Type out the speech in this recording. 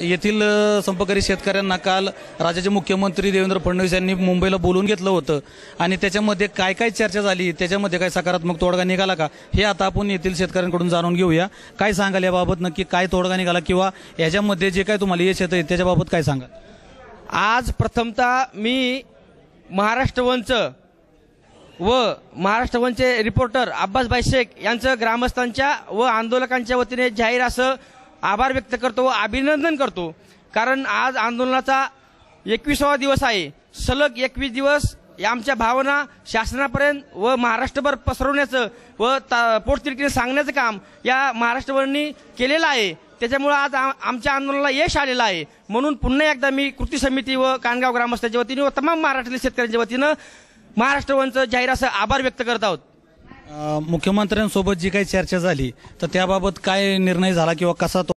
येथील संपकरी शेतकऱ्यांना काल राज्याचे मुख्यमंत्री देवेंद्र फडणवीस यांनी मुंबईला बोलून घेतलं होतं आणि त्याच्यामध्ये काय काय चर्चा झाली त्याच्यामध्ये काय सकारात्मक तोडगा निघाला का हे आता आपण येथील शेतकऱ्यांकडून जाणून घेऊया काय सांगाल याबाबत नक्की काय तोडगा निघाला किंवा याच्यामध्ये जे काय तुम्हाला यश आहे त्याच्याबाबत काय सांगाल आज प्रथमतः मी महाराष्ट्र वंच व महाराष्ट्र वनचे रिपोर्टर अब्बास भाई शेख यांचं ग्रामस्थांच्या व आंदोलकांच्या वतीने जाहीर असं आभार व्यक्त करतो व अभिनंदन करतो कारण आज आंदोलनाचा एकविसावा दिवस आहे सलग एकवीस दिवस आमच्या भावना शासनापर्यंत व महाराष्ट्रभर पसरवण्याचं व पोटतिरकीने सांगण्याचं काम या महाराष्ट्रभरांनी केलेलं आहे त्याच्यामुळं आज आमच्या आंदोलनाला यश आलेलं आहे म्हणून पुन्हा एकदा मी कृती समिती व कानगाव ग्रामस्थांच्या वतीने व तमाम महाराष्ट्रातील शेतकऱ्यांच्या वतीनं महाराष्ट्रवनचं जाहीर असं आभार व्यक्त करत आहोत मुख्यमंत्र्यांसोबत जी काही चर्चा झाली तर त्याबाबत काय निर्णय झाला किंवा कसा तो